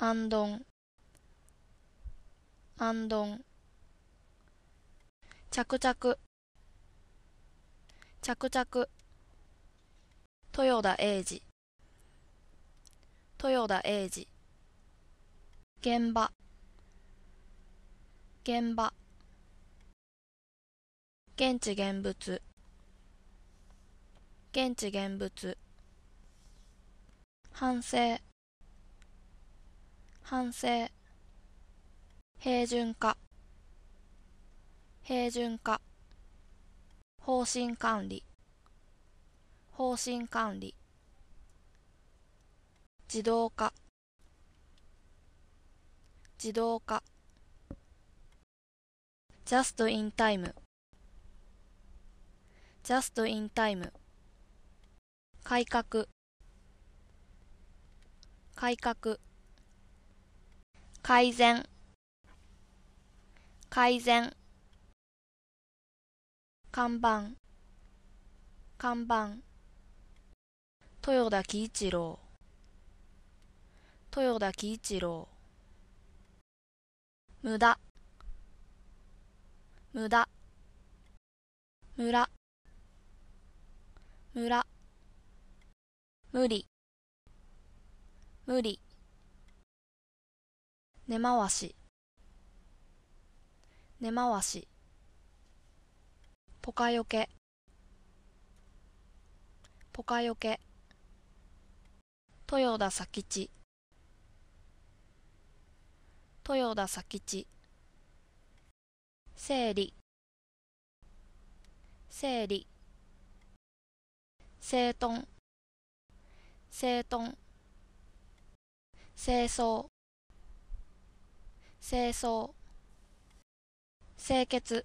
安ど安ど着々着々豊田英治。豊田英治，現場現場現地現物現地現物反省反省平準化平準化方針管理方針管理自動化自動化ジャストインタイムジャストインタイム改革改革改善改善看板看板豊田喜一郎豊田喜一郎無駄無駄村村無理無理根回し根回しポカよけポカよけ豊田佐吉豊田佐吉整理整理整頓整頓清掃清掃清潔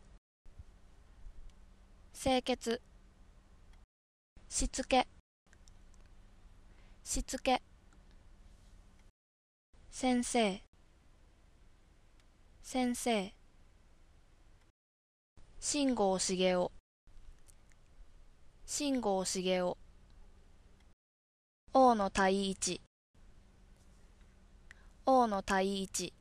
清潔しつけしつけ先生先生信号しげお信号しげお大野太一王の太一